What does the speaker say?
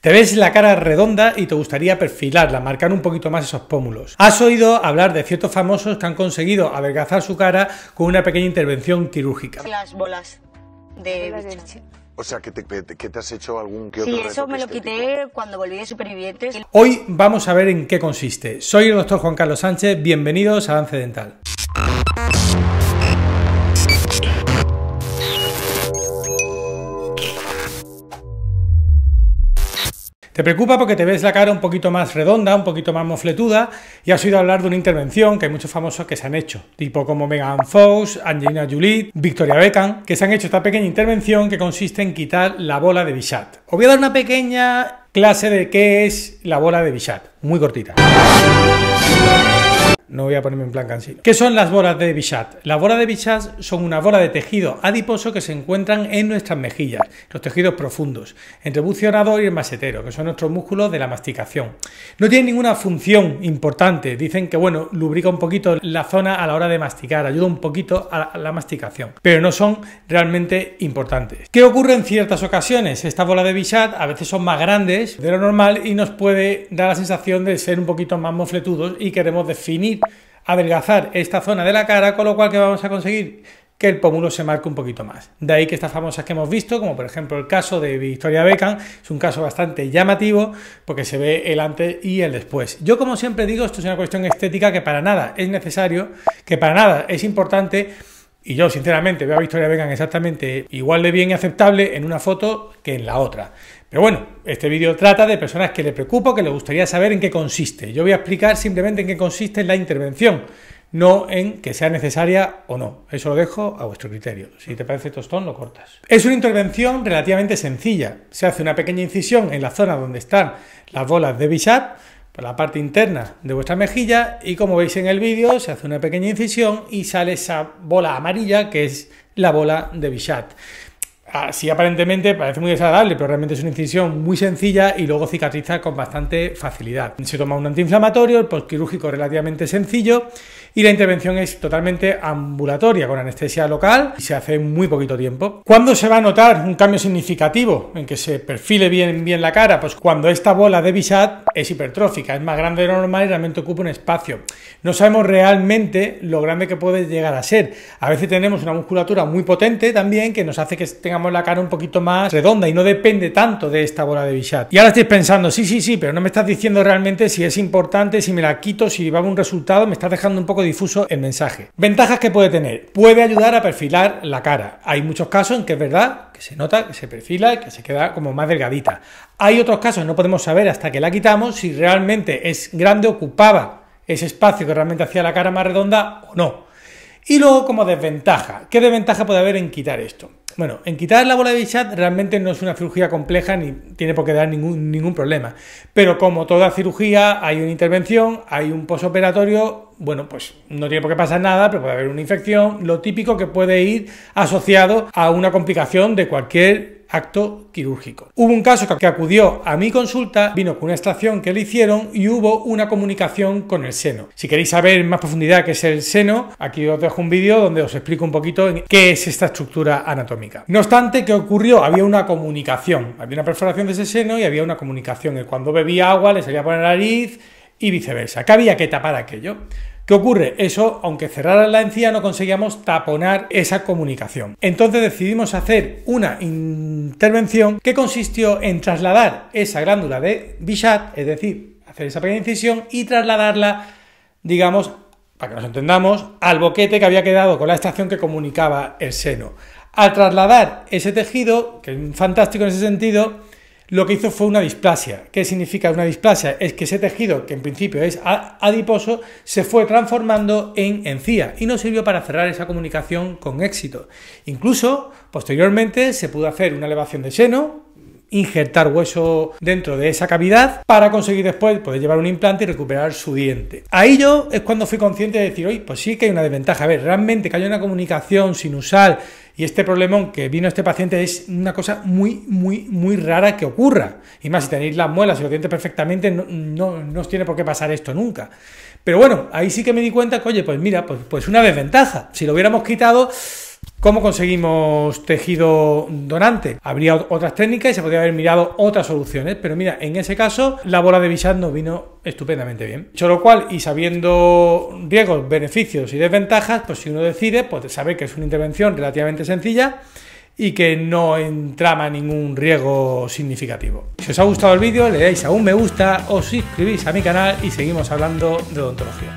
Te ves la cara redonda y te gustaría perfilarla, marcar un poquito más esos pómulos. Has oído hablar de ciertos famosos que han conseguido adelgazar su cara con una pequeña intervención quirúrgica. Las bolas de O sea, que te, has hecho algún que otro Sí, eso me lo quité cuando volví de Supervivientes. Hoy vamos a ver en qué consiste. Soy el doctor Juan Carlos Sánchez, bienvenidos a Avance Dental. Te preocupa porque te ves la cara un poquito más redonda, un poquito más mofletuda y has oído hablar de una intervención que hay muchos famosos que se han hecho, tipo como Megan Fox, Angelina Jolie, Victoria Beckham, que se han hecho esta pequeña intervención que consiste en quitar la bola de Bichat. Os voy a dar una pequeña clase de qué es la bola de Bichat, muy cortita no voy a ponerme en plan cansino. ¿Qué son las bolas de Bichat? Las bolas de Bichat son una bola de tejido adiposo que se encuentran en nuestras mejillas, los tejidos profundos, entre el bucionador y el masetero, que son nuestros músculos de la masticación. No tienen ninguna función importante, dicen que, bueno, lubrica un poquito la zona a la hora de masticar, ayuda un poquito a la masticación, pero no son realmente importantes. ¿Qué ocurre en ciertas ocasiones? Estas bolas de Bichat a veces son más grandes de lo normal y nos puede dar la sensación de ser un poquito más mofletudos y queremos definir adelgazar esta zona de la cara, con lo cual que vamos a conseguir que el pómulo se marque un poquito más. De ahí que estas famosas que hemos visto, como por ejemplo el caso de Victoria Beckham, es un caso bastante llamativo porque se ve el antes y el después. Yo como siempre digo, esto es una cuestión estética que para nada es necesario, que para nada es importante y yo, sinceramente, veo a Victoria Vegan exactamente igual de bien y aceptable en una foto que en la otra. Pero bueno, este vídeo trata de personas que le preocupa, que le gustaría saber en qué consiste. Yo voy a explicar simplemente en qué consiste la intervención, no en que sea necesaria o no. Eso lo dejo a vuestro criterio. Si te parece tostón, lo cortas. Es una intervención relativamente sencilla. Se hace una pequeña incisión en la zona donde están las bolas de Bichat la parte interna de vuestra mejilla y como veis en el vídeo se hace una pequeña incisión y sale esa bola amarilla que es la bola de Bichat así aparentemente parece muy desagradable, pero realmente es una incisión muy sencilla y luego cicatriza con bastante facilidad. Se toma un antiinflamatorio, el postquirúrgico relativamente sencillo y la intervención es totalmente ambulatoria con anestesia local y se hace muy poquito tiempo. ¿Cuándo se va a notar un cambio significativo en que se perfile bien, bien la cara? Pues cuando esta bola de visat es hipertrófica, es más grande de lo normal y realmente ocupa un espacio. No sabemos realmente lo grande que puede llegar a ser. A veces tenemos una musculatura muy potente también que nos hace que tenga la cara un poquito más redonda y no depende tanto de esta bola de Bichat. Y ahora estáis pensando, sí, sí, sí, pero no me estás diciendo realmente si es importante, si me la quito, si va a un resultado, me estás dejando un poco difuso el mensaje. Ventajas que puede tener. Puede ayudar a perfilar la cara. Hay muchos casos en que es verdad que se nota, que se perfila y que se queda como más delgadita. Hay otros casos, no podemos saber hasta que la quitamos si realmente es grande, ocupaba ese espacio que realmente hacía la cara más redonda o no. Y luego como desventaja, ¿qué desventaja puede haber en quitar esto? Bueno, en quitar la bola de Bichat realmente no es una cirugía compleja ni tiene por qué dar ningún, ningún problema. Pero como toda cirugía, hay una intervención, hay un posoperatorio, bueno, pues no tiene por qué pasar nada, pero puede haber una infección, lo típico que puede ir asociado a una complicación de cualquier acto quirúrgico. Hubo un caso que acudió a mi consulta, vino con una extracción que le hicieron y hubo una comunicación con el seno. Si queréis saber en más profundidad qué es el seno, aquí os dejo un vídeo donde os explico un poquito qué es esta estructura anatómica. No obstante, ¿qué ocurrió? Había una comunicación, había una perforación de ese seno y había una comunicación. Cuando bebía agua le salía por la nariz y viceversa, que había que tapar aquello. ¿Qué ocurre? Eso, aunque cerraran la encía, no conseguíamos taponar esa comunicación. Entonces decidimos hacer una intervención que consistió en trasladar esa glándula de Bichat, es decir, hacer esa pequeña incisión y trasladarla, digamos, para que nos entendamos, al boquete que había quedado con la estación que comunicaba el seno. Al trasladar ese tejido, que es fantástico en ese sentido, lo que hizo fue una displasia. ¿Qué significa una displasia? Es que ese tejido, que en principio es adiposo, se fue transformando en encía y no sirvió para cerrar esa comunicación con éxito. Incluso, posteriormente, se pudo hacer una elevación de seno, injertar hueso dentro de esa cavidad para conseguir después poder llevar un implante y recuperar su diente. Ahí yo es cuando fui consciente de decir, oye, pues sí que hay una desventaja. A ver, realmente que haya una comunicación sinusal y este problemón que vino este paciente es una cosa muy, muy, muy rara que ocurra. Y más, si tenéis las muelas y los dientes perfectamente, no, no, os tiene por qué pasar esto nunca. Pero bueno, ahí sí que me di cuenta que, oye, pues mira, pues, pues una desventaja. Si lo hubiéramos quitado, ¿Cómo conseguimos tejido donante? Habría otras técnicas y se podría haber mirado otras soluciones, pero mira, en ese caso la bola de Bichat nos vino estupendamente bien. Dicho lo cual, y sabiendo riesgos, beneficios y desventajas, pues si uno decide, pues sabe que es una intervención relativamente sencilla y que no entrama ningún riesgo significativo. Si os ha gustado el vídeo, le dais a un me gusta, os suscribís a mi canal y seguimos hablando de odontología.